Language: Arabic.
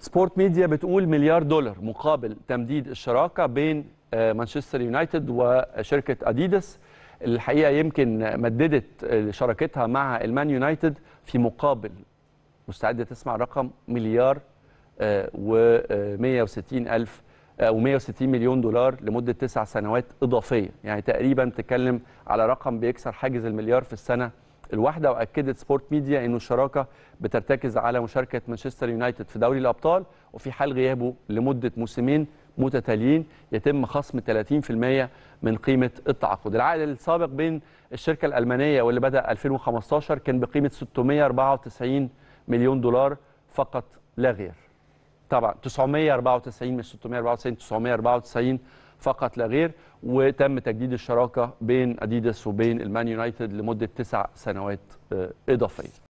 سبورت ميديا بتقول مليار دولار مقابل تمديد الشراكه بين آه، مانشستر يونايتد وشركه اديداس الحقيقه يمكن مددت آه، شراكتها مع المان يونايتد في مقابل مستعده تسمع رقم مليار آه، و160 الف او 160 مليون دولار لمده تسع سنوات اضافيه يعني تقريبا تتكلم على رقم بيكسر حاجز المليار في السنه الواحده واكدت سبورت ميديا انه الشراكه بترتكز على مشاركه مانشستر يونايتد في دوري الابطال وفي حال غيابه لمده موسمين متتاليين يتم خصم 30% من قيمه التعاقد. العقد السابق بين الشركه الالمانيه واللي بدا 2015 كان بقيمه 694 مليون دولار فقط لا غير. طبعا 994 مش 694 994 فقط لا غير وتم تجديد الشراكه بين اديداس وبين المان يونايتد لمده تسع سنوات آه، اضافيه